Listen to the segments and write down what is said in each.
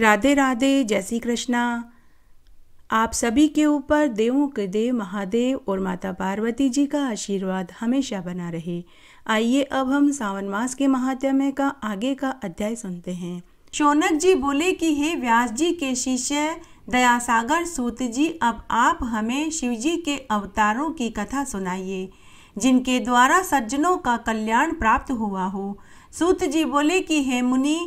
राधे राधे जय श्री कृष्णा आप सभी के ऊपर देवों के देव महादेव और माता पार्वती जी का आशीर्वाद हमेशा बना रहे आइए अब हम सावन मास के महात्म्य का आगे का अध्याय सुनते हैं शौनक जी बोले कि हे व्यास जी के शिष्य दयासागर सूत जी अब आप हमें शिव जी के अवतारों की कथा सुनाइए जिनके द्वारा सज्जनों का कल्याण प्राप्त हुआ हो सूत जी बोले कि हे मुनि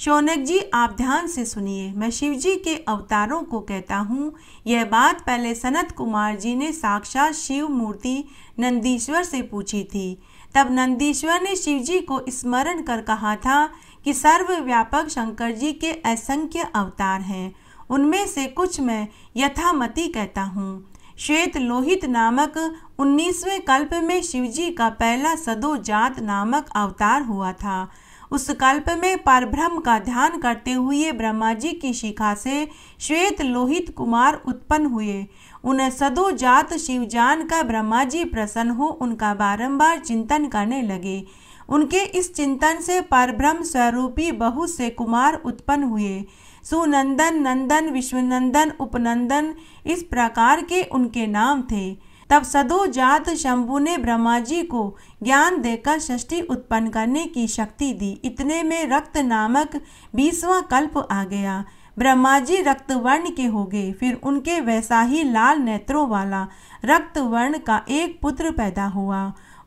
शौनक जी आप ध्यान से सुनिए मैं शिव जी के अवतारों को कहता हूँ यह बात पहले सनत कुमार जी ने साक्षात शिव मूर्ति नंदीश्वर से पूछी थी तब नंदीश्वर ने शिव जी को स्मरण कर कहा था कि सर्वव्यापक शंकर जी के असंख्य अवतार हैं उनमें से कुछ मैं यथामति कहता हूँ श्वेत लोहित नामक 19वें कल्प में शिवजी का पहला सदोजात नामक अवतार हुआ था उस कल्प में परब्रह्म का ध्यान करते हुए ब्रह्मा जी की शिखा से श्वेत लोहित कुमार उत्पन्न हुए उन्हें सदो जात शिवजान का ब्रह्मा जी प्रसन्न हो उनका बारंबार चिंतन करने लगे उनके इस चिंतन से परब्रह्म स्वरूपी बहुत से कुमार उत्पन्न हुए सुनंदन नंदन विश्वनंदन उपनंदन इस प्रकार के उनके नाम थे तब सदोजात शंभु ने ब्रह्मा जी को ज्ञान देकर षष्टि उत्पन्न करने की शक्ति दी इतने में रक्त नामक बीसवा कल्प आ गया ब्रह्मा जी रक्तवर्ण के हो गए फिर उनके वैसा ही लाल नेत्रों वाला रक्तवर्ण का एक पुत्र पैदा हुआ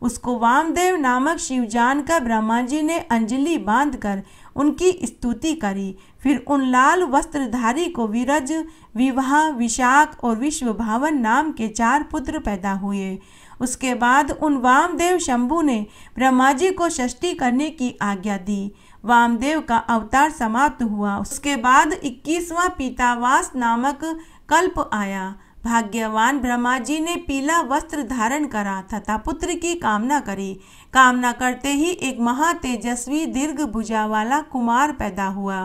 उसको वामदेव नामक शिवजान का ब्रह्मा जी ने अंजलि बांधकर उनकी स्तुति करी फिर उन लाल वस्त्रधारी को विरज विवाह विशाख और विश्वभावन नाम के चार पुत्र पैदा हुए उसके बाद उन वामदेव शंभु ने ब्रह्मा जी को षष्टि करने की आज्ञा दी वामदेव का अवतार समाप्त हुआ उसके बाद इक्कीसवां पीतावास नामक कल्प आया भाग्यवान ब्रह्मा जी ने पीला वस्त्र धारण करा तथा पुत्र की कामना करी कामना करते ही एक महातेजस्वी दीर्घ भुजा वाला कुमार पैदा हुआ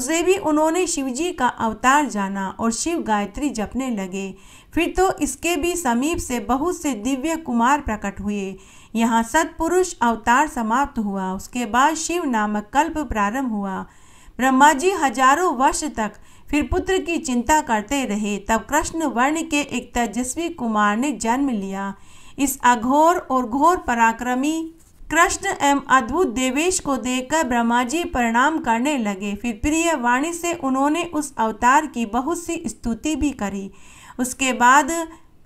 उसे भी उन्होंने शिवजी का अवतार जाना और शिव गायत्री जपने लगे फिर तो इसके भी समीप से बहुत से दिव्य कुमार प्रकट हुए यहाँ सत्पुरुष अवतार समाप्त हुआ उसके बाद शिव नामक कल्प प्रारंभ हुआ ब्रह्मा जी हजारों वर्ष तक फिर पुत्र की चिंता करते रहे तब कृष्ण वर्ण के एक तेजस्वी कुमार ने जन्म लिया इस अघोर और घोर पराक्रमी कृष्ण एवं अद्भुत देवेश को देखकर ब्रह्मा जी प्रणाम करने लगे फिर प्रिय वाणी से उन्होंने उस अवतार की बहुत सी स्तुति भी करी उसके बाद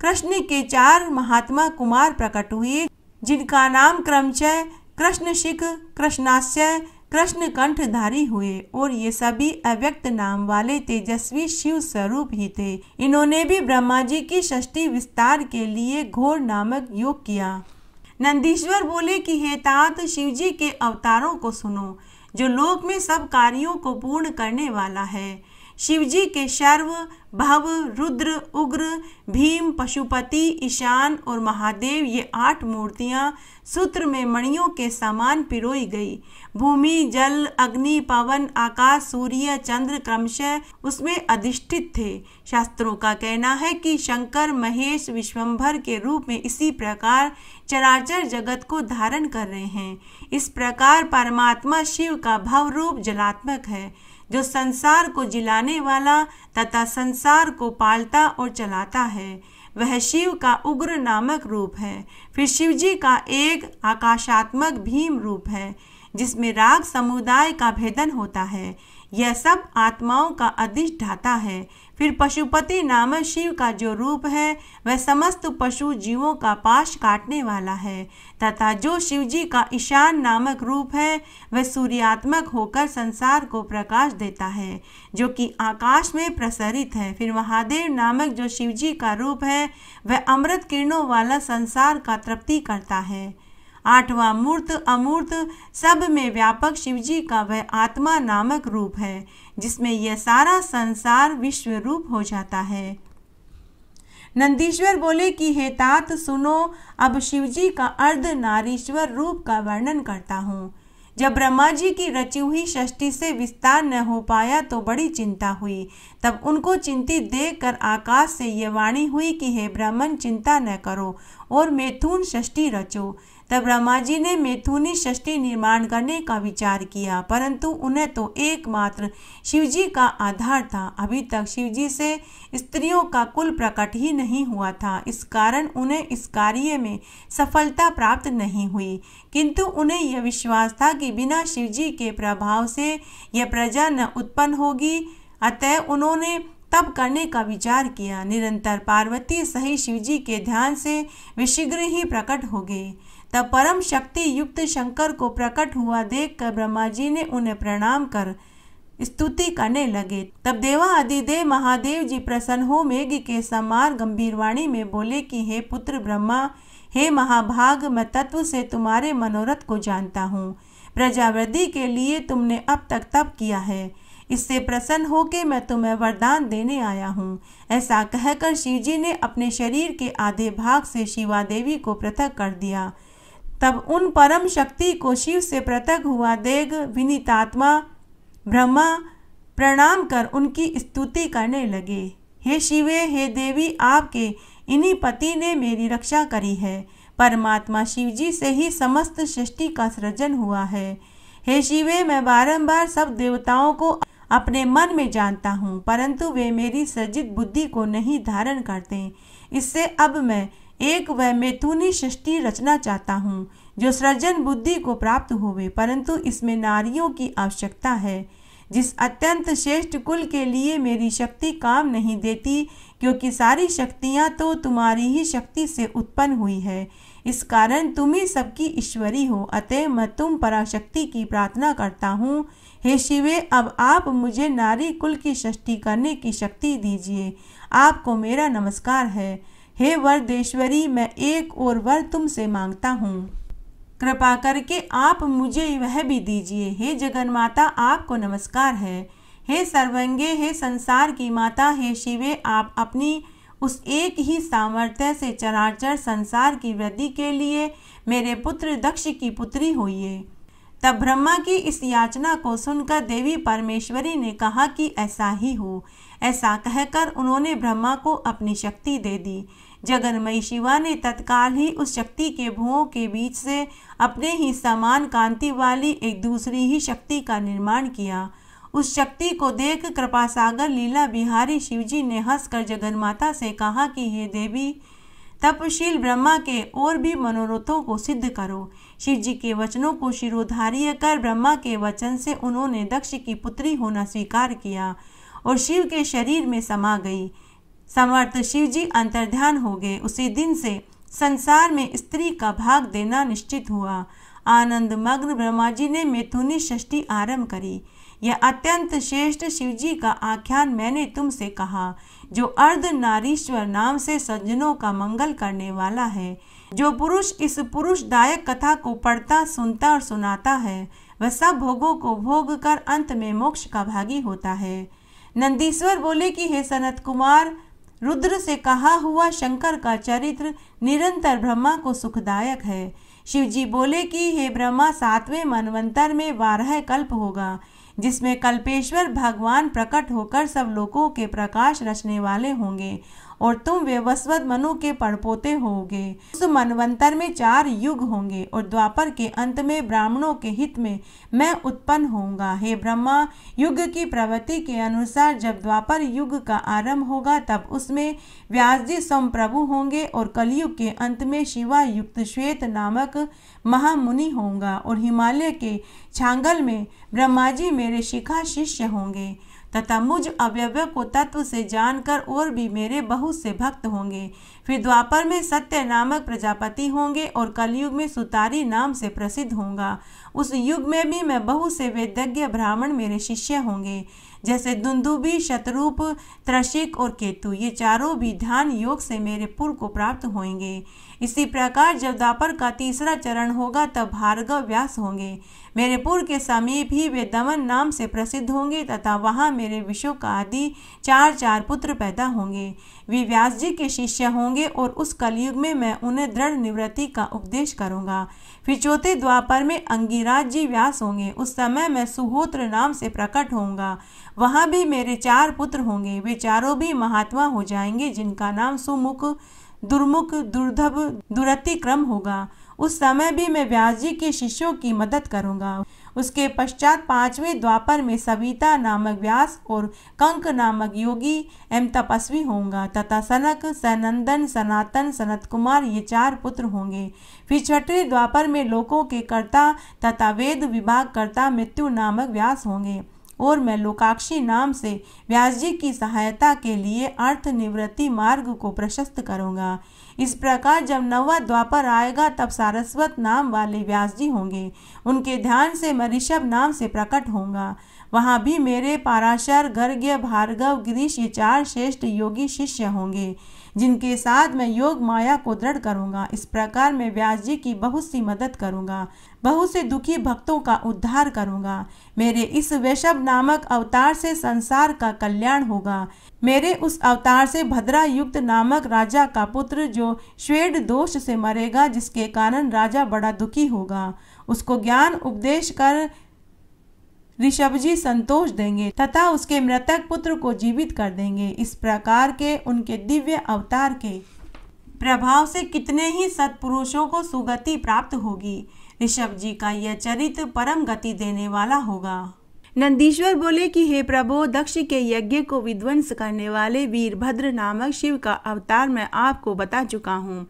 कृष्ण के चार महात्मा कुमार प्रकट हुए जिनका नाम क्रमचय कृष्ण शिख कृष्णाश्चय कृष्ण कंठधारी हुए और ये सभी अव्यक्त नाम वाले तेजस्वी शिव स्वरूप ही थे इन्होंने भी ब्रह्मा जी की षष्टि विस्तार के लिए घोर नामक योग किया नंदीश्वर बोले कि हे तात शिव जी के अवतारों को सुनो जो लोक में सब कार्यों को पूर्ण करने वाला है शिवजी के शर्व भव रुद्र उग्र भीम पशुपति ईशान और महादेव ये आठ मूर्तियाँ सूत्र में मणियों के समान पिरोई गई भूमि जल अग्नि पवन आकाश सूर्य चंद्र क्रमशः उसमें अधिष्ठित थे शास्त्रों का कहना है कि शंकर महेश विश्वम्भर के रूप में इसी प्रकार चराचर जगत को धारण कर रहे हैं इस प्रकार परमात्मा शिव का भव रूप जलात्मक है जो संसार को जिलाने वाला तथा संसार को पालता और चलाता है वह शिव का उग्र नामक रूप है फिर शिव जी का एक आकाशात्मक भीम रूप है जिसमें राग समुदाय का भेदन होता है यह सब आत्माओं का अधिष्ठाता है फिर पशुपति नामक शिव का जो रूप है वह समस्त पशु जीवों का पाश काटने वाला है तथा जो शिवजी का ईशान नामक रूप है वह सूर्यात्मक होकर संसार को प्रकाश देता है जो कि आकाश में प्रसरित है फिर महादेव नामक जो शिवजी का रूप है वह अमृत किरणों वाला संसार का तृप्ति करता है आठवां मूर्त अमूर्त सब में व्यापक शिवजी का वह आत्मा नामक रूप है जिसमें यह सारा संसार विश्व रूप हो जाता है नंदीश्वर बोले कि हे तात सुनो अब शिवजी का अर्ध नारीश्वर रूप का वर्णन करता हूँ जब ब्रह्मा जी की रची हुई षष्टि से विस्तार न हो पाया तो बड़ी चिंता हुई तब उनको चिंतित देख कर आकाश से ये वाणी हुई कि हे ब्राह्मण चिंता न करो और मैथुन षष्टि रचो तब रामाजी ने मैथुनी षष्टि निर्माण करने का विचार किया परंतु उन्हें तो एकमात्र शिवजी का आधार था अभी तक शिव जी से स्त्रियों का कुल प्रकट ही नहीं हुआ था इस कारण उन्हें इस कार्य में सफलता प्राप्त नहीं हुई किंतु उन्हें यह विश्वास था कि बिना शिव जी के प्रभाव से यह प्रजा न उत्पन्न होगी अतः उन्होंने तब करने का विचार किया निरंतर पार्वती सही शिवजी के ध्यान से वे शीघ्र ही प्रकट हो गए तब परम शक्ति युक्त शंकर को प्रकट हुआ देखकर ब्रह्मा जी ने उन्हें प्रणाम कर स्तुति करने लगे तब देवा आदि देव महादेव जी प्रसन्न हो मेघ के समान गंभीर वाणी में बोले कि हे पुत्र ब्रह्मा हे महाभाग मैं तत्व से तुम्हारे मनोरथ को जानता हूँ प्रजावृद्धि के लिए तुमने अब तक तप किया है इससे प्रसन्न हो के मैं तुम्हें वरदान देने आया हूँ ऐसा कहकर शिवजी ने अपने शरीर के आधे भाग से शिवा देवी को पृथक कर दिया तब उन परम शक्ति को शिव से पृथक हुआ देग विनीतात्मा ब्रह्मा प्रणाम कर उनकी स्तुति करने लगे हे शिवे हे देवी आपके इन्हीं पति ने मेरी रक्षा करी है परमात्मा शिव जी से ही समस्त सृष्टि का सृजन हुआ है हे शिवे मैं बारंबार सब देवताओं को अपने मन में जानता हूँ परंतु वे मेरी सृजित बुद्धि को नहीं धारण करते इससे अब मैं एक वह मैथुनी सृष्टि रचना चाहता हूँ जो सृजन बुद्धि को प्राप्त होवे परंतु इसमें नारियों की आवश्यकता है जिस अत्यंत श्रेष्ठ कुल के लिए मेरी शक्ति काम नहीं देती क्योंकि सारी शक्तियाँ तो तुम्हारी ही शक्ति से उत्पन्न हुई है इस कारण तुम ही सबकी ईश्वरी हो अतः मैं तुम पराशक्ति की प्रार्थना करता हूँ हे शिवे अब आप मुझे नारी कुल की सृष्टि करने की शक्ति दीजिए आपको मेरा नमस्कार है हे वरदेश्वरी मैं एक और वर तुमसे मांगता हूँ कृपा करके आप मुझे वह भी दीजिए हे जगन माता आपको नमस्कार है हे सर्वंगे हे संसार की माता हे शिवे आप अपनी उस एक ही सामर्थ्य से चराचर संसार की वृद्धि के लिए मेरे पुत्र दक्ष की पुत्री होइए तब ब्रह्मा की इस याचना को सुनकर देवी परमेश्वरी ने कहा कि ऐसा ही हो ऐसा कहकर उन्होंने ब्रह्मा को अपनी शक्ति दे दी जगन्मयी शिवा ने तत्काल ही उस शक्ति के भुओं के बीच से अपने ही समान कांति वाली एक दूसरी ही शक्ति का निर्माण किया उस शक्ति को देख कृपासागर लीला बिहारी शिवजी ने हंसकर माता से कहा कि हे देवी तपशील ब्रह्मा के और भी मनोरथों को सिद्ध करो शिव जी के वचनों को शिरोधार्य कर ब्रह्मा के वचन से उन्होंने दक्ष की पुत्री होना स्वीकार किया और शिव के शरीर में समा गई समर्थ शिवजी अंतर्ध्यान हो गए उसी दिन से संसार में स्त्री का भाग देना निश्चित हुआ आनंद मग्न ब्रह्मा जी ने मैथुनी षष्टि आरंभ करी यह अत्यंत श्रेष्ठ शिवजी का आख्यान मैंने तुमसे कहा जो अर्ध नारीश्वर नाम से सज्जनों का मंगल करने वाला है जो पुरुष इस पुरुषदायक कथा को पढ़ता सुनता और सुनाता है वह सब भोगों को भोग कर अंत में मोक्ष का भागी होता है नंदीश्वर बोले कि हे सनत कुमार रुद्र से कहा हुआ शंकर का चरित्र निरंतर ब्रह्मा को सुखदायक है शिवजी बोले कि हे ब्रह्मा सातवें मनवंतर में बारह कल्प होगा जिसमें कल्पेश्वर भगवान प्रकट होकर सब लोगों के प्रकाश रचने वाले होंगे और तुम वेवस्वत मनु के पड़पोते होगे उस मनवंतर में चार युग होंगे और द्वापर के अंत में ब्राह्मणों के हित में मैं उत्पन्न होऊंगा हे ब्रह्मा युग की प्रवृत्ति के अनुसार जब द्वापर युग का आरंभ होगा तब उसमें व्यास जी स्वयं प्रभु होंगे और कलयुग के अंत में शिवा युक्त श्वेत नामक महामुनि होंगे और हिमालय के छांगल में ब्रह्मा जी मेरे शिखा शिष्य होंगे तथा मुझ अवयव को तत्व से जानकर और भी मेरे बहुत से भक्त होंगे फिर द्वापर में सत्य नामक प्रजापति होंगे और कलयुग में सुतारी नाम से प्रसिद्ध होंगे उस युग में भी मैं बहुत से वेदज्ञ ब्राह्मण मेरे शिष्य होंगे जैसे दुंदुबी शत्रुप त्रशिक और केतु ये चारों भी ध्यान योग से मेरे पुर को प्राप्त होंगे इसी प्रकार जब द्वापर का तीसरा चरण होगा तब भार्गव व्यास होंगे मेरे पूर्व के समीप ही वे दमन नाम से प्रसिद्ध होंगे तथा वहाँ मेरे विश्व का आदि चार चार पुत्र पैदा होंगे वे व्यास जी के शिष्य होंगे और उस कलयुग में मैं उन्हें दृढ़ निवृत्ति का उपदेश करूँगा फिर चौथे द्वापर में अंगिराज जी व्यास होंगे उस समय मैं सुहोत्र नाम से प्रकट होऊंगा वहाँ भी मेरे चार पुत्र होंगे वे चारों भी महात्मा हो जाएंगे जिनका नाम सुमुख दुर्मुख दुर्धभ दुरतिक्रम होगा उस समय भी मैं व्यास जी के शिष्यों की मदद करूँगा उसके पश्चात पांचवें द्वापर में सविता नामक व्यास और कंक नामक योगी एवं तपस्वी होंगे तथा सनक सनंदन सनातन सनत कुमार ये चार पुत्र होंगे फिर छठवें द्वापर में लोकों के कर्ता तथा वेद विभाग कर्ता मृत्यु नामक व्यास होंगे और मैं लोकाक्षी नाम से व्यास जी की सहायता के लिए अर्थ निवृत्ति मार्ग को प्रशस्त करूँगा इस प्रकार जब नवा द्वापर आएगा तब सारस्वत नाम वाले व्यास जी होंगे उनके ध्यान से मैं ऋषभ नाम से प्रकट होऊंगा वहाँ भी मेरे पाराशर गर्ग्य भार्गव गिरीश ये चार श्रेष्ठ योगी शिष्य होंगे जिनके साथ मैं योग माया को दृढ़ करूंगा इस प्रकार मैं व्यास जी की बहुत सी मदद करूंगा बहुत से दुखी भक्तों का उद्धार करूंगा मेरे इस वैशव नामक अवतार से संसार का कल्याण होगा मेरे उस अवतार से भद्रा युक्त नामक राजा का पुत्र जो श्वेड दोष से मरेगा जिसके कारण राजा बड़ा दुखी होगा उसको ज्ञान उपदेश कर ऋषभ जी संतोष देंगे तथा उसके मृतक पुत्र को जीवित कर देंगे इस प्रकार के उनके दिव्य अवतार के प्रभाव से कितने ही सत्पुरुषों को सुगति प्राप्त होगी ऋषभ जी का यह चरित्र परम गति देने वाला होगा नंदीश्वर बोले कि हे प्रभु दक्ष के यज्ञ को विध्वंस करने वाले वीरभद्र नामक शिव का अवतार मैं आपको बता चुका हूँ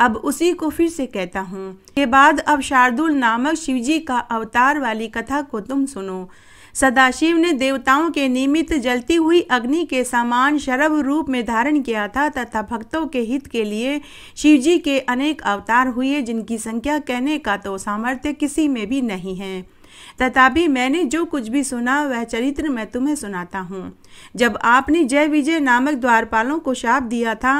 अब उसी को फिर से कहता हूँ के बाद अब शार्दुल नामक शिवजी का अवतार वाली कथा को तुम सुनो सदाशिव ने देवताओं के निमित्त जलती हुई अग्नि के समान शरभ रूप में धारण किया था तथा भक्तों के हित के लिए शिवजी के अनेक अवतार हुए जिनकी संख्या कहने का तो सामर्थ्य किसी में भी नहीं है तथापि मैंने जो कुछ भी सुना वह चरित्र मैं तुम्हें सुनाता हूँ जब आपने जय विजय नामक द्वारपालों को शाप दिया था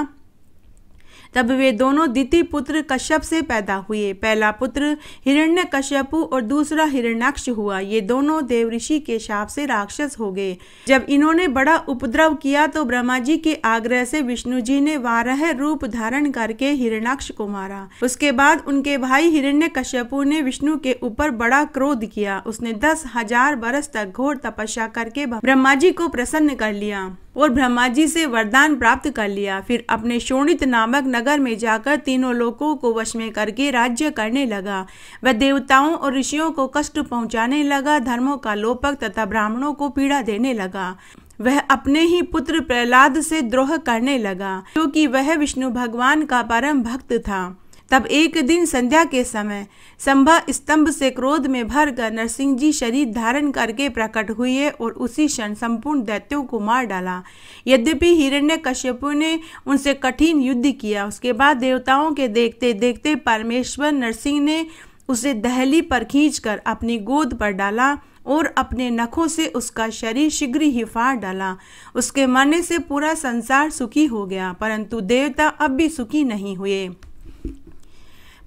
तब वे दोनों द्वितीय पुत्र कश्यप से पैदा हुए पहला पुत्र हिरण्य कश्यपु और दूसरा हिरण्यक्ष हुआ ये दोनों देव ऋषि के शाप से राक्षस हो गए जब इन्होंने बड़ा उपद्रव किया तो ब्रह्मा जी के आग्रह से विष्णु जी ने वारह रूप धारण करके हिरणाक्ष को मारा उसके बाद उनके भाई हिरण्य कश्यपु ने विष्णु के ऊपर बड़ा क्रोध किया उसने दस हजार बरस तक घोर तपस्या करके ब्रह्मा जी को प्रसन्न कर लिया और ब्रह्मा जी से वरदान प्राप्त कर लिया फिर अपने शोणित नामक नगर में जाकर तीनों लोगों को वश में करके राज्य करने लगा वह देवताओं और ऋषियों को कष्ट पहुंचाने लगा धर्मों का लोपक तथा ब्राह्मणों को पीड़ा देने लगा वह अपने ही पुत्र प्रहलाद से द्रोह करने लगा क्योंकि वह विष्णु भगवान का परम भक्त था तब एक दिन संध्या के समय संभा स्तंभ से क्रोध में भर कर नरसिंह जी शरीर धारण करके प्रकट हुए और उसी क्षण संपूर्ण दैत्यों को मार डाला यद्यपि हिरण्य कश्यपु ने उनसे कठिन युद्ध किया उसके बाद देवताओं के देखते देखते परमेश्वर नरसिंह ने उसे दहली पर खींचकर अपनी गोद पर डाला और अपने नखों से उसका शरीर शीघ्र ही फाड़ डाला उसके मरने से पूरा संसार सुखी हो गया परंतु देवता अब भी सुखी नहीं हुए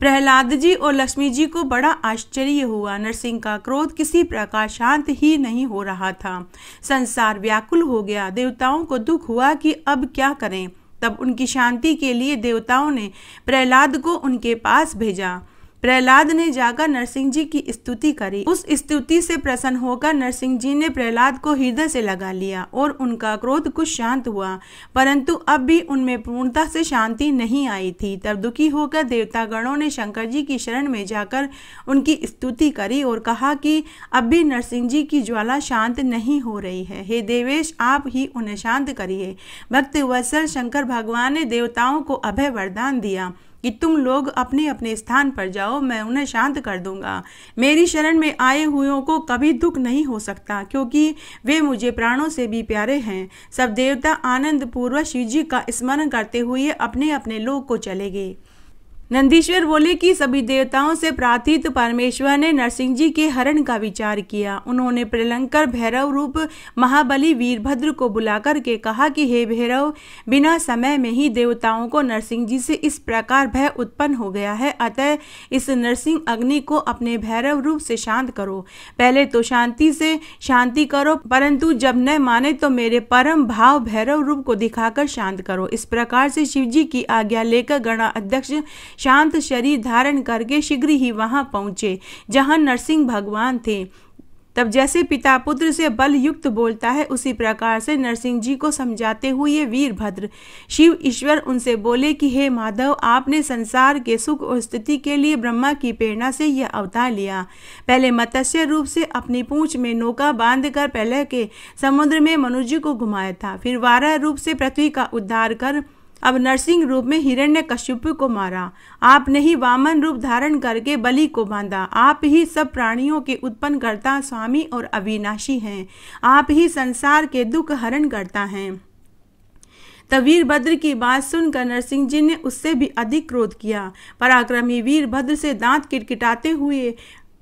प्रहलाद जी और लक्ष्मी जी को बड़ा आश्चर्य हुआ नरसिंह का क्रोध किसी प्रकार शांत ही नहीं हो रहा था संसार व्याकुल हो गया देवताओं को दुख हुआ कि अब क्या करें तब उनकी शांति के लिए देवताओं ने प्रहलाद को उनके पास भेजा प्रहलाद ने जाकर नरसिंह जी की स्तुति करी उस स्तुति से प्रसन्न होकर नरसिंह जी ने प्रहलाद को हृदय से लगा लिया और उनका क्रोध कुछ शांत हुआ परंतु अब भी उनमें पूर्णता से शांति नहीं आई थी तब दुखी होकर देवतागणों ने शंकर जी की शरण में जाकर उनकी स्तुति करी और कहा कि अब भी नरसिंह जी की ज्वाला शांत नहीं हो रही है हे देवेश आप ही उन्हें शांत करिए भक्त वत्सल शंकर भगवान ने देवताओं को अभय वरदान दिया कि तुम लोग अपने अपने स्थान पर जाओ मैं उन्हें शांत कर दूंगा मेरी शरण में आए हुओं को कभी दुख नहीं हो सकता क्योंकि वे मुझे प्राणों से भी प्यारे हैं सब देवता आनंद पूर्वक शिव जी का स्मरण करते हुए अपने अपने लोग को चले गए नंदीश्वर बोले कि सभी देवताओं से प्रार्थित परमेश्वर ने नरसिंह जी के हरण का विचार किया उन्होंने प्रलंकर भैरव रूप महाबली वीरभद्र को बुलाकर के कहा कि हे भैरव बिना समय में ही देवताओं को नरसिंह जी से इस प्रकार भय उत्पन्न हो गया है अतः इस नरसिंह अग्नि को अपने भैरव रूप से शांत करो पहले तो शांति से शांति करो परंतु जब न माने तो मेरे परम भाव भैरव रूप को दिखाकर शांत करो इस प्रकार से शिव जी की आज्ञा लेकर गणाध्यक्ष शांत शरीर धारण करके शीघ्र ही वहां पहुंचे जहां नरसिंह भगवान थे तब जैसे पिता पुत्र से बल युक्त बोलता है उसी प्रकार से नरसिंह जी को समझाते हुए वीरभद्र शिव ईश्वर उनसे बोले कि हे माधव आपने संसार के सुख और स्थिति के लिए ब्रह्मा की प्रेरणा से यह अवतार लिया पहले मत्स्य रूप से अपनी पूंछ में नौका बांध कर पहले के समुद्र में मनुजी को घुमाया था फिर वारा रूप से पृथ्वी का उद्धार कर अब नरसिंह रूप में हिरण्य कश्यप को मारा आपने ही वामन रूप धारण करके बलि को बांधा आप ही सब प्राणियों के उत्पन्न करता स्वामी और अविनाशी हैं आप ही संसार के दुख हरण करता हैं तब वीरभद्र की बात सुनकर नरसिंह जी ने उससे भी अधिक क्रोध किया पराक्रमी वीरभद्र से दांत किटकिटाते हुए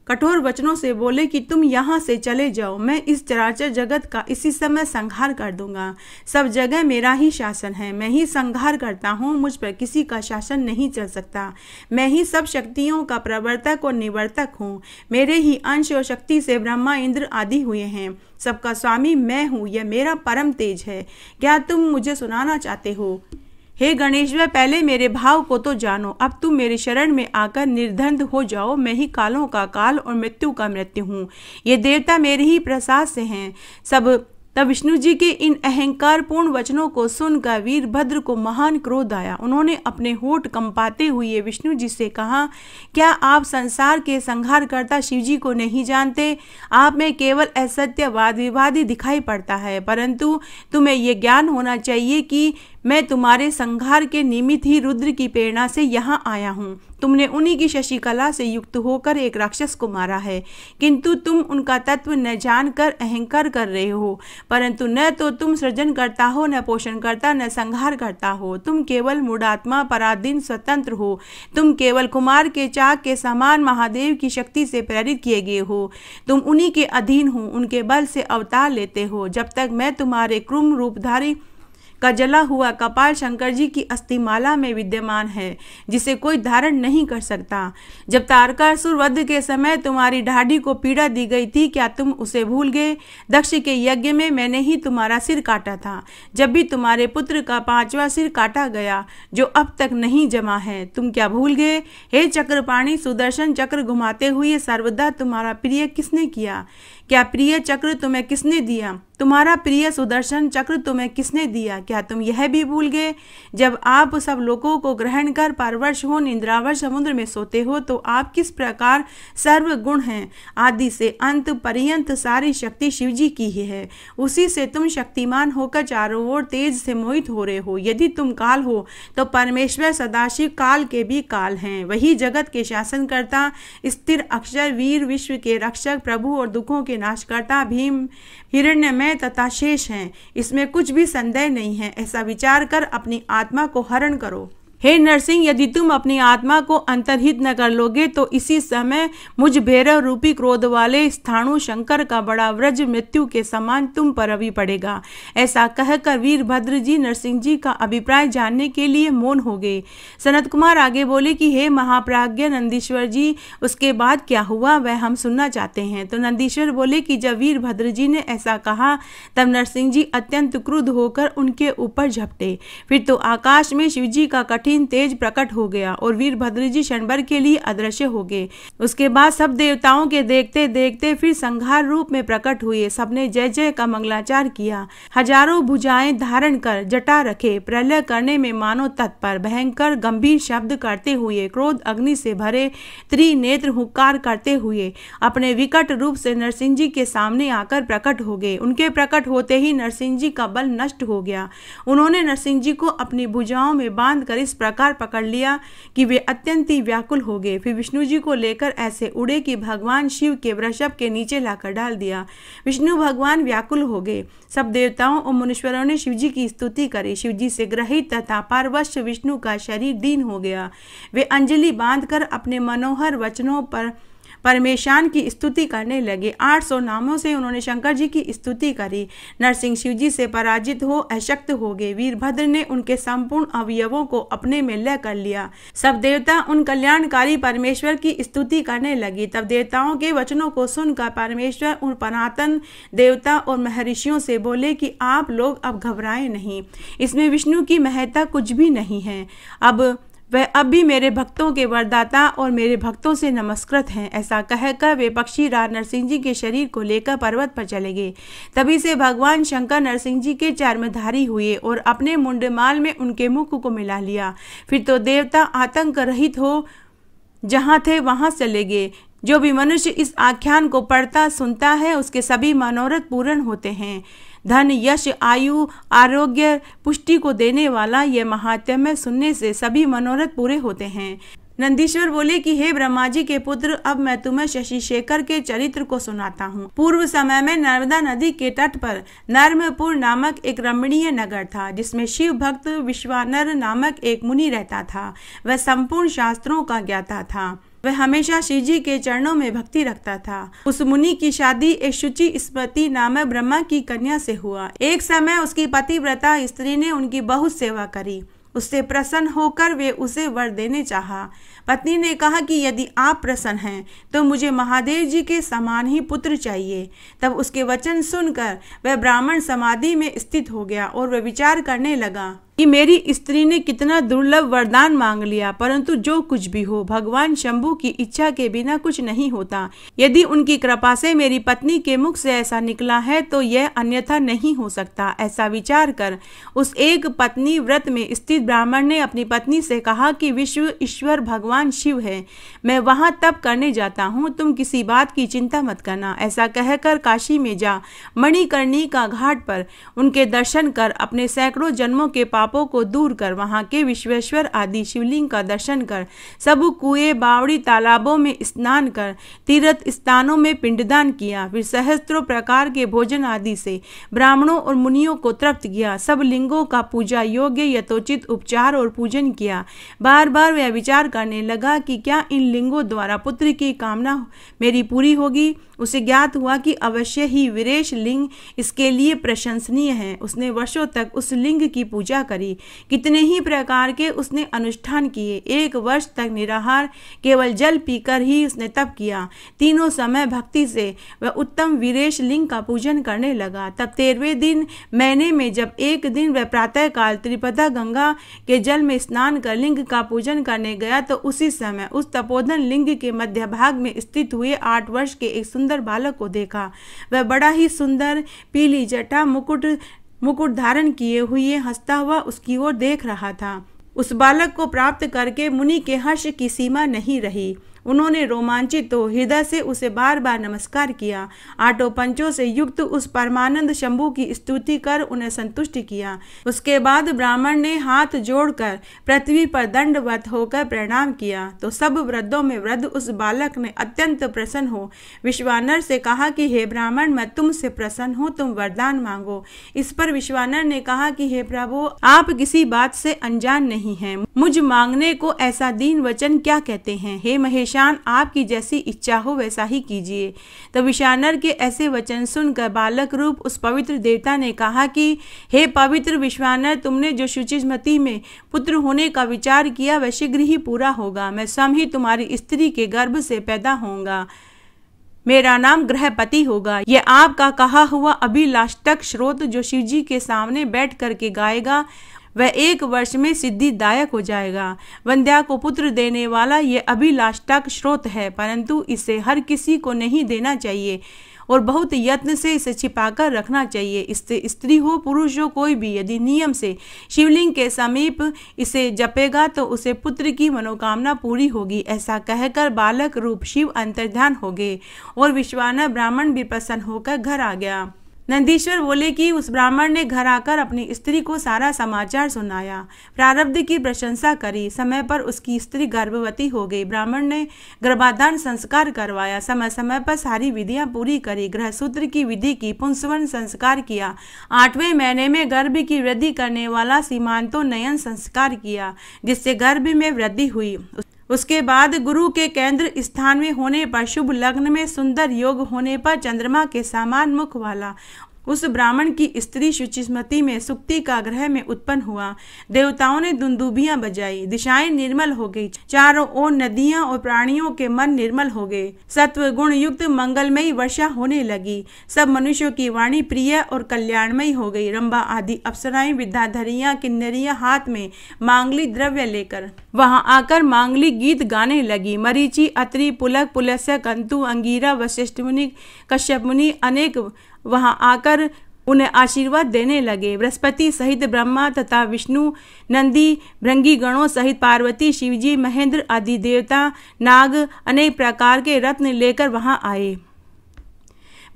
कठोर वचनों से बोले कि तुम यहाँ से चले जाओ मैं इस चराचर जगत का इसी समय संहार कर दूंगा सब जगह मेरा ही शासन है मैं ही संहार करता हूँ मुझ पर किसी का शासन नहीं चल सकता मैं ही सब शक्तियों का प्रवर्तक और निवर्तक हूँ मेरे ही अंश और शक्ति से ब्रह्मा इंद्र आदि हुए हैं सबका स्वामी मैं हूँ यह मेरा परम तेज है क्या तुम मुझे सुनाना चाहते हो हे वह पहले मेरे भाव को तो जानो अब तुम मेरे शरण में आकर निर्धन हो जाओ मैं ही कालों का काल और मृत्यु का मृत्यु हूँ ये देवता मेरे ही प्रसाद से हैं सब तब विष्णु जी के इन अहंकार पूर्ण वचनों को सुनकर वीरभद्र को महान क्रोध आया उन्होंने अपने होठ कंपाते हुए विष्णु जी से कहा क्या आप संसार के संहारकर्ता शिव जी को नहीं जानते आप में केवल असत्य वाद विवाद ही दिखाई पड़ता है परंतु तुम्हें यह ज्ञान होना चाहिए कि मैं तुम्हारे संहार के निमित्त ही रुद्र की प्रेरणा से यहाँ आया हूँ तुमने उन्हीं की शशिकला से युक्त होकर एक राक्षस को मारा है किंतु तुम उनका तत्व न जानकर अहंकार कर रहे हो परंतु न तो तुम सृजन करता हो न पोषण करता न संहार करता हो तुम केवल मूढ़ात्मा पराधीन स्वतंत्र हो तुम केवल कुमार के चाक के समान महादेव की शक्ति से प्रेरित किए गए हो तुम उन्हीं के अधीन हो उनके बल से अवतार लेते हो जब तक मैं तुम्हारे क्रूम रूपधारी का जला हुआ कपाल शंकर जी की अस्थिमाला में विद्यमान है जिसे कोई धारण नहीं कर सकता जब तारकासुर वध के समय तुम्हारी ढाढ़ी को पीड़ा दी गई थी क्या तुम उसे भूल गए दक्ष के यज्ञ में मैंने ही तुम्हारा सिर काटा था जब भी तुम्हारे पुत्र का पांचवा सिर काटा गया जो अब तक नहीं जमा है तुम क्या भूल गए हे चक्रपाणी सुदर्शन चक्र घुमाते हुए सर्वदा तुम्हारा प्रिय किसने किया क्या प्रिय चक्र तुम्हें किसने दिया तुम्हारा प्रिय सुदर्शन चक्र तुम्हें किसने दिया क्या तुम यह भी भूल गए जब आप सब लोगों को ग्रहण कर पारवर्ष हो निंद्रावर समुद्र में सोते हो तो आप किस प्रकार सर्वगुण हैं आदि से अंत पर्यंत सारी शक्ति शिवजी की ही है उसी से तुम शक्तिमान होकर चारों ओर तेज से मोहित हो रहे हो यदि तुम काल हो तो परमेश्वर सदाशिव काल के भी काल हैं वही जगत के शासनकर्ता स्थिर अक्षर वीर विश्व के रक्षक प्रभु और दुखों के विनाशकर्ता भीम हिरण्यमय तथा शेष हैं इसमें कुछ भी संदेह नहीं है ऐसा विचार कर अपनी आत्मा को हरण करो हे नरसिंह यदि तुम अपनी आत्मा को अंतर्हित न कर लोगे तो इसी समय मुझ भैरव रूपी क्रोध वाले स्थाणु शंकर का बड़ा व्रज मृत्यु के समान तुम पर अभी पड़ेगा ऐसा कहकर वीरभद्र जी नरसिंह जी का अभिप्राय जानने के लिए मौन हो गए सनत कुमार आगे बोले कि हे महाप्राज्ञ नंदीश्वर जी उसके बाद क्या हुआ वह हम सुनना चाहते हैं तो नंदीश्वर बोले कि जब वीरभद्र जी ने ऐसा कहा तब नरसिंह जी अत्यंत क्रुद्ध होकर उनके ऊपर झपटे फिर तो आकाश में शिवजी का कठिन कठिन तेज प्रकट हो गया और वीरभद्र जी क्षणभर के लिए अदृश्य हो गए उसके बाद सब देवताओं के देखते देखते फिर संघार रूप में प्रकट हुए सबने जय जय का मंगलाचार किया हजारों भुजाएं धारण कर जटा रखे प्रलय करने में मानो तत्पर भयंकर गंभीर शब्द करते हुए क्रोध अग्नि से भरे त्रिनेत्र हुकार करते हुए अपने विकट रूप से नरसिंह जी के सामने आकर प्रकट हो गए उनके प्रकट होते ही नरसिंह जी का बल नष्ट हो गया उन्होंने नरसिंह जी को अपनी भुजाओं में बांध कर इस प्रकार पकड़ लिया कि वे अत्यंत ही व्याकुल हो गए फिर विष्णु जी को लेकर ऐसे उड़े कि भगवान शिव के वृषभ के नीचे लाकर डाल दिया विष्णु भगवान व्याकुल हो गए सब देवताओं और मुनीश्वरों ने शिव जी की स्तुति करी शिव जी से ग्रहित तथा पार्वश्य विष्णु का शरीर दीन हो गया वे अंजलि बांधकर अपने मनोहर वचनों पर परमेशान की स्तुति करने लगे 800 नामों से उन्होंने शंकर जी की स्तुति करी नरसिंह शिव जी से पराजित हो अशक्त हो गए वीरभद्र ने उनके संपूर्ण अवयवों को अपने में लय कर लिया सब देवता उन कल्याणकारी परमेश्वर की स्तुति करने लगी तब देवताओं के वचनों को सुनकर परमेश्वर उन पनातन देवता और महर्षियों से बोले कि आप लोग अब घबराएं नहीं इसमें विष्णु की महत्ता कुछ भी नहीं है अब वह अब भी मेरे भक्तों के वरदाता और मेरे भक्तों से नमस्कृत हैं ऐसा कहकर वे पक्षी राज नरसिंह जी के शरीर को लेकर पर्वत पर चले गए तभी से भगवान शंकर नरसिंह जी के चर्मधारी हुए और अपने मुंडमाल में उनके मुख को मिला लिया फिर तो देवता आतंक रहित हो जहाँ थे वहाँ चले गए जो भी मनुष्य इस आख्यान को पढ़ता सुनता है उसके सभी मनोरथ पूर्ण होते हैं धन यश आयु आरोग्य पुष्टि को देने वाला यह महात्म्य सुनने से सभी मनोरथ पूरे होते हैं नंदीश्वर बोले कि हे ब्रह्मा जी के पुत्र अब मैं तुम्हें शशि शेखर के चरित्र को सुनाता हूँ पूर्व समय में नर्मदा नदी के तट पर नर्मपुर नामक एक रमणीय नगर था जिसमें शिव भक्त विश्वानर नामक एक मुनि रहता था वह संपूर्ण शास्त्रों का ज्ञाता था वह हमेशा शिवजी के चरणों में भक्ति रखता था उस मुनि की शादी एक शुचि स्मृति नामक ब्रह्मा की कन्या से हुआ एक समय उसकी पतिव्रता स्त्री ने उनकी बहुत सेवा करी उससे प्रसन्न होकर वे उसे वर देने चाहा पत्नी ने कहा कि यदि आप प्रसन्न हैं तो मुझे महादेव जी के समान ही पुत्र चाहिए तब उसके वचन सुनकर वह ब्राह्मण समाधि में स्थित हो गया और वह विचार करने लगा कि मेरी स्त्री ने कितना दुर्लभ वरदान मांग लिया परंतु जो कुछ भी हो भगवान शंभु की इच्छा के बिना कुछ नहीं होता यदि उनकी कृपा से मेरी पत्नी के मुख से ऐसा निकला है तो यह अन्यथा नहीं हो सकता ऐसा विचार कर उस एक पत्नी व्रत में स्थित ब्राह्मण ने अपनी पत्नी से कहा कि विश्व ईश्वर भगवान शिव है मैं वहाँ तप करने जाता हूँ तुम किसी बात की चिंता मत करना ऐसा कहकर काशी में जा मणिकर्णी का घाट पर उनके दर्शन कर अपने सैकड़ों जन्मों के पाप पापों को दूर कर वहाँ के विश्वेश्वर आदि शिवलिंग का दर्शन कर सब कुएं बावड़ी तालाबों में स्नान कर तीर्थ स्थानों में पिंडदान किया फिर सहस्त्रों प्रकार के भोजन आदि से ब्राह्मणों और मुनियों को तृप्त किया सब लिंगों का पूजा योग्य यथोचित उपचार और पूजन किया बार बार वह विचार करने लगा कि क्या इन लिंगों द्वारा पुत्र की कामना मेरी पूरी होगी उसे ज्ञात हुआ कि अवश्य ही वीरेश लिंग इसके लिए प्रशंसनीय है उसने वर्षों तक उस लिंग की पूजा करी करी कितने ही प्रकार के उसने अनुष्ठान किए एक वर्ष तक निराहार केवल जल पीकर ही उसने तप किया तीनों समय भक्ति से वह उत्तम वीरेश लिंग का पूजन करने लगा तब तेरहवें दिन महीने में जब एक दिन वह प्रातःकाल त्रिपदा गंगा के जल में स्नान कर लिंग का पूजन करने गया तो उसी समय उस तपोधन लिंग के मध्य भाग में स्थित हुए आठ वर्ष के एक सुंदर बालक को देखा वह बड़ा ही सुंदर पीली जटा मुकुट मुकुट धारण किए हुए हंसता हुआ उसकी ओर देख रहा था उस बालक को प्राप्त करके मुनि के हर्ष की सीमा नहीं रही उन्होंने रोमांचित हो तो हृदय से उसे बार बार नमस्कार किया आटो पंचों से युक्त उस परमानंद शंभु की स्तुति कर उन्हें संतुष्ट किया उसके बाद ब्राह्मण ने हाथ जोड़कर पृथ्वी पर दंडवत होकर प्रणाम किया तो सब वृद्धों में वृद्ध उस बालक ने अत्यंत प्रसन्न हो विश्वानर से कहा कि हे ब्राह्मण मैं तुमसे प्रसन्न हूँ तुम वरदान मांगो इस पर विश्वानर ने कहा कि हे प्रभु आप किसी बात से अनजान नहीं है मुझ मांगने को ऐसा दीन वचन क्या कहते हैं हे महेश ईशान आपकी जैसी इच्छा हो वैसा ही कीजिए तब ईशानर के ऐसे वचन सुनकर बालक रूप उस पवित्र देवता ने कहा कि हे पवित्र विश्वानर तुमने जो शुचिस्मति में पुत्र होने का विचार किया वह शीघ्र ही पूरा होगा मैं स्वयं ही तुम्हारी स्त्री के गर्भ से पैदा होऊंगा मेरा नाम ग्रहपति होगा यह आपका कहा हुआ अभिलाष्टक स्रोत जो शिवजी के सामने बैठ करके गाएगा वह एक वर्ष में सिद्धिदायक हो जाएगा वंद्या को पुत्र देने वाला यह अभिलाष्टक स्रोत है परंतु इसे हर किसी को नहीं देना चाहिए और बहुत यत्न से इसे छिपाकर रखना चाहिए इससे स्त्री हो पुरुष हो कोई भी यदि नियम से शिवलिंग के समीप इसे जपेगा तो उसे पुत्र की मनोकामना पूरी होगी ऐसा कहकर बालक रूप शिव अंतर्ध्यान हो गए और विश्वाना ब्राह्मण भी प्रसन्न होकर घर आ गया नंदीश्वर बोले कि उस ब्राह्मण ने घर आकर अपनी स्त्री को सारा समाचार सुनाया प्रारब्ध की प्रशंसा करी समय पर उसकी स्त्री गर्भवती हो गई ब्राह्मण ने गर्भाधान संस्कार करवाया समय समय पर सारी विधियां पूरी करी सूत्र की विधि की पुंसवन संस्कार किया आठवें महीने में गर्भ की वृद्धि करने वाला सीमांतो नयन संस्कार किया जिससे गर्भ में वृद्धि हुई उसके बाद गुरु के केंद्र स्थान में होने पर शुभ लग्न में सुंदर योग होने पर चंद्रमा के समान मुख वाला उस ब्राह्मण की स्त्री शुचिस्मृति में सुक्ति का ग्रह में उत्पन्न हुआ देवताओं ने दुंदुबियां बजाई दिशाएं निर्मल हो गई चारों ओर नदियां और प्राणियों के मन निर्मल हो गए सत्व गुण युक्त मंगलमयी वर्षा होने लगी सब मनुष्यों की वाणी प्रिय और कल्याणमयी हो गई रंबा आदि अप्सराएं विद्याधरिया किन्नरिया हाथ में मांगली द्रव्य लेकर वहां आकर मांगली गीत गाने लगी मरीची अत्रि पुलक पुलस्य कंतु अंगीरा वशिष्ठ मुनि कश्यप मुनि अनेक वहां आकर उन्हें आशीर्वाद देने लगे बृहस्पति सहित ब्रह्मा तथा विष्णु नंदी भृंगी गणों सहित पार्वती शिवजी महेंद्र आदि देवता नाग अनेक प्रकार के रत्न लेकर वहां आए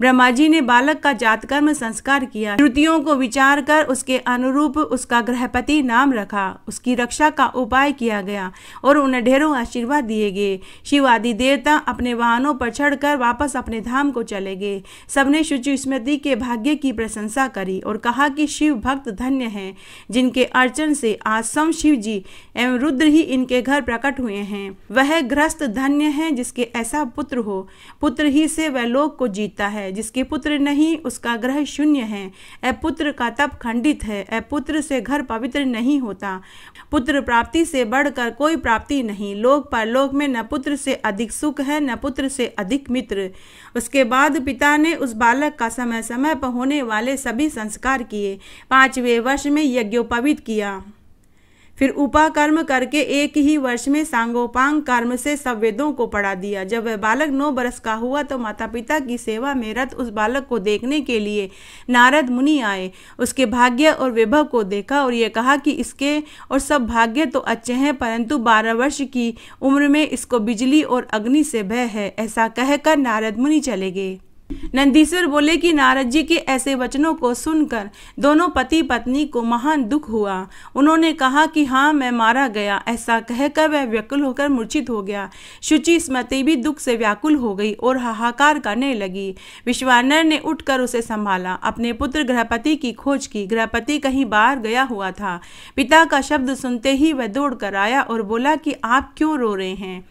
ब्रह्मा जी ने बालक का जातकर्म संस्कार किया श्रुतियों को विचार कर उसके अनुरूप उसका ग्रहपति नाम रखा उसकी रक्षा का उपाय किया गया और उन्हें ढेरों आशीर्वाद दिए गए शिव आदि देवता अपने वाहनों पर चढ़कर वापस अपने धाम को चले गए सबने शुचि स्मृति के भाग्य की प्रशंसा करी और कहा कि शिव भक्त धन्य हैं जिनके अर्चन से आसम शिव जी एवं रुद्र ही इनके घर प्रकट हुए हैं वह ग्रस्त धन्य है जिसके ऐसा पुत्र हो पुत्र ही से वह लोक को जीतता है है जिसके पुत्र नहीं उसका ग्रह शून्य है पुत्र का तप खंडित है पुत्र से घर पवित्र नहीं होता पुत्र प्राप्ति से बढ़कर कोई प्राप्ति नहीं लोक परलोक में न पुत्र से अधिक सुख है न पुत्र से अधिक मित्र उसके बाद पिता ने उस बालक का समय समय पर होने वाले सभी संस्कार किए पांचवें वर्ष में यज्ञोपवित किया फिर उपाकर्म करके एक ही वर्ष में सांगोपांग कर्म से सब वेदों को पढ़ा दिया जब वह बालक नौ बरस का हुआ तो माता पिता की सेवा में रथ उस बालक को देखने के लिए नारद मुनि आए उसके भाग्य और वैभव को देखा और ये कहा कि इसके और सब भाग्य तो अच्छे हैं परंतु बारह वर्ष की उम्र में इसको बिजली और अग्नि से भय है ऐसा कहकर नारद मुनि चले गए नंदीश्वर बोले कि नारद जी के ऐसे वचनों को सुनकर दोनों पति पत्नी को महान दुख हुआ उन्होंने कहा कि हाँ मैं मारा गया ऐसा कहकर वह व्याकुल होकर मूर्छित हो गया शुचि स्मृति भी दुख से व्याकुल हो गई और हाहाकार करने लगी विश्वानर ने उठकर उसे संभाला अपने पुत्र गृहपति की खोज की गृहपति कहीं बाहर गया हुआ था पिता का शब्द सुनते ही वह दौड़ कर आया और बोला कि आप क्यों रो रहे हैं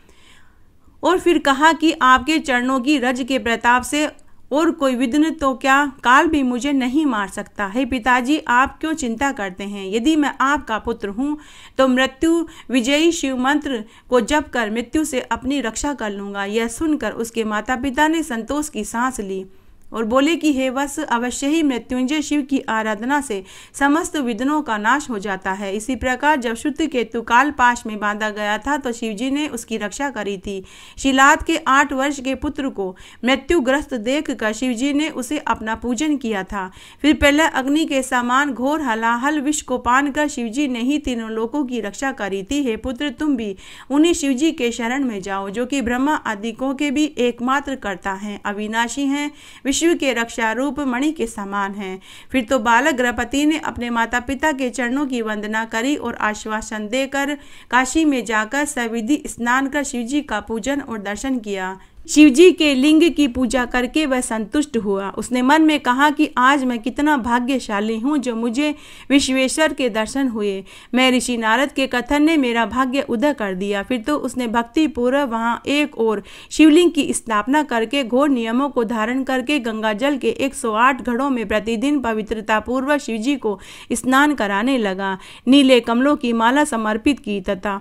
और फिर कहा कि आपके चरणों की रज के प्रताप से और कोई विघ्न तो क्या काल भी मुझे नहीं मार सकता हे पिताजी आप क्यों चिंता करते हैं यदि मैं आपका पुत्र हूँ तो मृत्यु विजयी शिव मंत्र को जप कर मृत्यु से अपनी रक्षा कर लूँगा यह सुनकर उसके माता पिता ने संतोष की सांस ली और बोले कि हे वस अवश्य ही मृत्युंजय शिव की आराधना से समस्त विघ्नों का नाश हो जाता है इसी प्रकार जब शुद्ध केतु काल पाश में बांधा गया था तो शिवजी ने उसकी रक्षा करी थी शिलाद के आठ वर्ष के पुत्र को मृत्युग्रस्त देख कर शिवजी ने उसे अपना पूजन किया था फिर पहले अग्नि के समान घोर हलाहल विष को पान कर शिवजी ने ही तीनों लोगों की रक्षा करी थी हे पुत्र तुम भी उन्हीं शिवजी के शरण में जाओ जो कि ब्रह्मा आदिकों के भी एकमात्र करता है अविनाशी हैं विश्व शिव के रक्षारूप मणि के समान हैं फिर तो बालक ग्रहपति ने अपने माता पिता के चरणों की वंदना करी और आश्वासन देकर काशी में जाकर सविधि स्नान कर शिवजी का पूजन और दर्शन किया शिवजी के लिंग की पूजा करके वह संतुष्ट हुआ उसने मन में कहा कि आज मैं कितना भाग्यशाली हूँ जो मुझे विश्वेश्वर के दर्शन हुए मैं ऋषि नारद के कथन ने मेरा भाग्य उदय कर दिया फिर तो उसने पूर्व वहाँ एक और शिवलिंग की स्थापना करके घोर नियमों को धारण करके गंगा जल के 108 घड़ों में प्रतिदिन पवित्रतापूर्वक शिवजी को स्नान कराने लगा नीले कमलों की माला समर्पित की तथा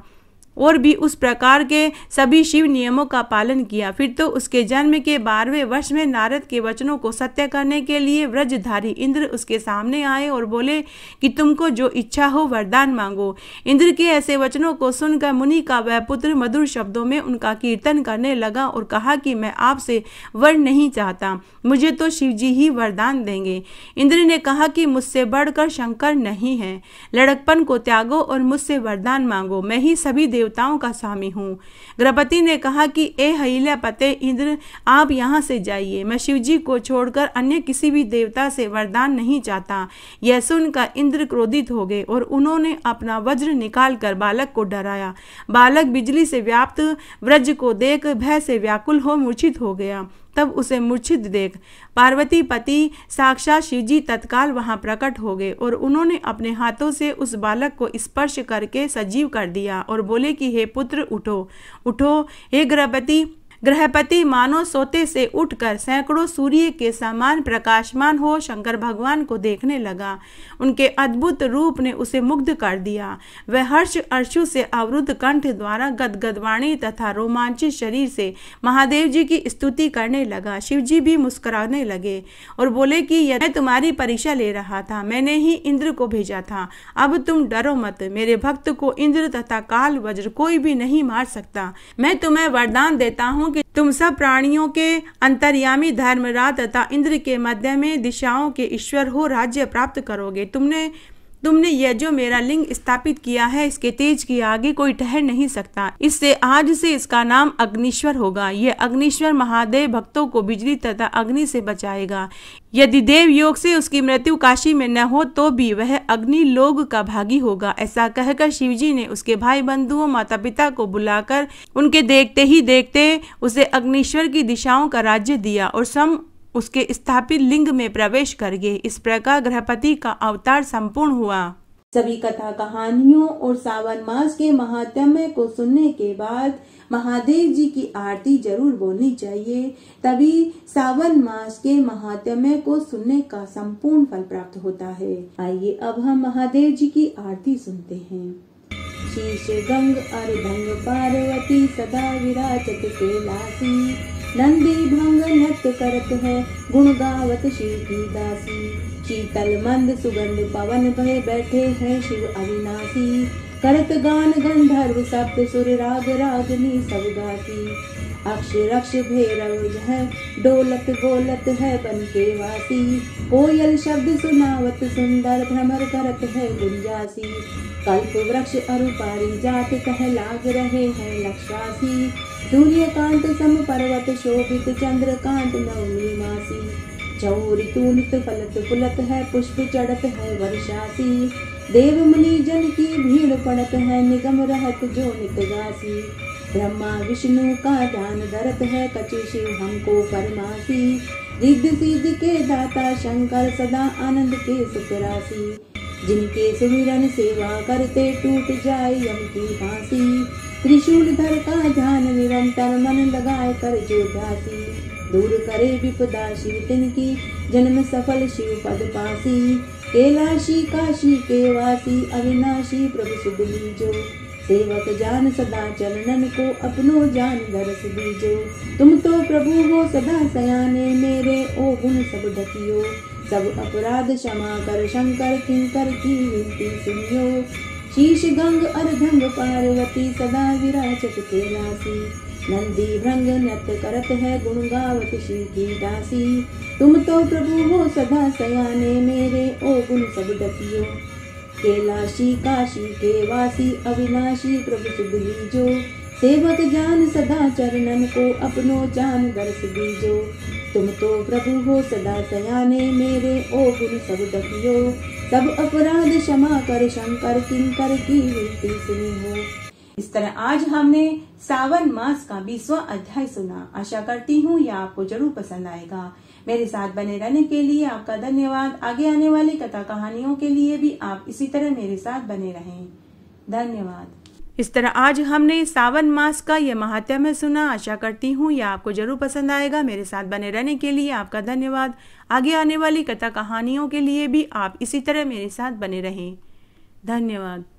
और भी उस प्रकार के सभी शिव नियमों का पालन किया फिर तो उसके जन्म के बारहवें वर्ष में नारद के वचनों को सत्य करने के लिए व्रजधारी इंद्र उसके सामने आए और बोले कि तुमको जो इच्छा हो वरदान मांगो इंद्र के ऐसे वचनों को सुनकर मुनि का वह पुत्र मधुर शब्दों में उनका कीर्तन करने लगा और कहा कि मैं आपसे वर नहीं चाहता मुझे तो शिव जी ही वरदान देंगे इंद्र ने कहा कि मुझसे बढ़कर शंकर नहीं है लड़कपन को त्यागो और मुझसे वरदान मांगो मैं ही सभी देवताओं का स्वामी हूँ ग्रहपति ने कहा कि ए हिल्या पते इंद्र आप यहाँ से जाइए मैं जी को छोड़कर अन्य किसी भी देवता से वरदान नहीं चाहता यह सुनकर इंद्र क्रोधित हो गए और उन्होंने अपना वज्र निकाल कर बालक को डराया बालक बिजली से व्याप्त व्रज को देख भय से व्याकुल हो मूर्छित हो गया तब उसे मूर्छित देख पार्वती पति साक्षात शिवजी तत्काल वहां प्रकट हो गए और उन्होंने अपने हाथों से उस बालक को स्पर्श करके सजीव कर दिया और बोले कि हे पुत्र उठो उठो हे गर्भवती ग्रहपति मानो सोते से उठकर सैकड़ों सूर्य के समान प्रकाशमान हो शंकर भगवान को देखने लगा उनके अद्भुत रूप ने उसे मुग्ध कर दिया वह हर्ष अर्शु से अवरुद्ध कंठ द्वारा गदगदवाणी तथा रोमांचित शरीर से महादेव जी की स्तुति करने लगा शिव जी भी मुस्कुराने लगे और बोले कि यह तुम्हारी परीक्षा ले रहा था मैंने ही इंद्र को भेजा था अब तुम डरो मत मेरे भक्त को इंद्र तथा काल वज्र कोई भी नहीं मार सकता मैं तुम्हें वरदान देता हूँ लोगे तुम सब प्राणियों के अंतर्यामी धर्मराज तथा इंद्र के मध्य में दिशाओं के ईश्वर हो राज्य प्राप्त करोगे तुमने तुमने यह जो मेरा लिंग स्थापित किया है इसके तेज के आगे कोई ठहर नहीं सकता इससे आज से इसका नाम अग्निश्वर होगा यह अग्निश्वर महादेव भक्तों को बिजली तथा अग्नि से बचाएगा यदि देव योग से उसकी मृत्यु काशी में न हो तो भी वह अग्नि लोग का भागी होगा ऐसा कहकर शिवजी ने उसके भाई बंधुओं माता पिता को बुलाकर उनके देखते ही देखते उसे अग्निश्वर की दिशाओं का राज्य दिया और सम उसके स्थापित लिंग में प्रवेश गए इस प्रकार ग्रहपति का अवतार संपूर्ण हुआ सभी कथा कहानियों और सावन मास के महात्म्य को सुनने के बाद महादेव जी की आरती जरूर बोलनी चाहिए तभी सावन मास के महात्म्य को सुनने का संपूर्ण फल प्राप्त होता है आइए अब हम महादेव जी की आरती सुनते हैं शीर्ष गंग अर्भंग पार्वती सदा विराजत कैलासी नंदी भंग नृत्य करत है गुण गावत शिव की दासी शीतल मंद सुगंध पवन भय बैठे हैं शिव अविनाशी करत गान गंधर्व सप्त सुर राग रागनी सब अक्ष रक्ष भैरव है डोलत गोलत है बन के वासी कोयल शब्द सुनावत सुंदर भ्रमर करत है गुंजासी कल्प वृक्ष अरुपारी जात कह लाग रहे हैं लक्षासी सम पर्वत शोभित चंद्रकांत मासी चौरी ऋतु फलत फुलत है पुष्प चढ़त है वर्षासी देव मुनि जन की भीड़ पड़त है निगम रहत जो नित गासी ब्रह्मा विष्णु का दान धरत है कचि शिव हमको परमासी रिद्ध सिद्ध के दाता शंकर सदा आनंद के सुतरासी जिनके सुमिरन सेवा करते टूट जाए यम की फांसी त्रिशूल धर का ध्यान निरंतर मन लगाए कर जो ध्यासी दूर करे विपदा शिव की जन्म सफल शिव पद पासी कैलाशी काशी के वासी अविनाशी प्रभु सुध लीजो सेवक जान सदा चरणन को अपनो जान दरस दीजो तुम तो प्रभु हो सदा सयाने मेरे ओ गुण सब ढकियो सब अपराध क्षमा कर शंकर किंकर की विनती सुनियो शीश गंग अर्धंग पार्वती सदा विराजत तेलासी नंदी भ्रंग नृत्य करत है गुण गावत शिव की दासी तुम तो प्रभु हो सदा सयाने मेरे ओ गुण सब दतियो कैलाशी काशी के वासी अविनाशी प्रभु सुध लीजो सेवक जान सदा चरणन को अपनो जान दर्श दीजो तुम तो प्रभु हो सदा सयाने मेरे ओ गुण सब दतियो सब अपराध क्षमा कर शंकर किंकर की मूर्ति सुनी हो इस तरह आज हमने सावन मास का बीसवा अध्याय सुना आशा करती हूँ यह आपको जरूर पसंद आएगा मेरे साथ बने रहने के लिए आपका धन्यवाद आगे आने वाली कथा कहानियों के लिए भी आप इसी तरह मेरे साथ बने रहें धन्यवाद इस तरह आज हमने सावन मास का यह महात्म्य सुना आशा करती हूँ यह आपको जरूर पसंद आएगा मेरे साथ बने रहने के लिए आपका धन्यवाद आगे आने वाली कथा कहानियों के लिए भी आप इसी तरह मेरे साथ बने रहें धन्यवाद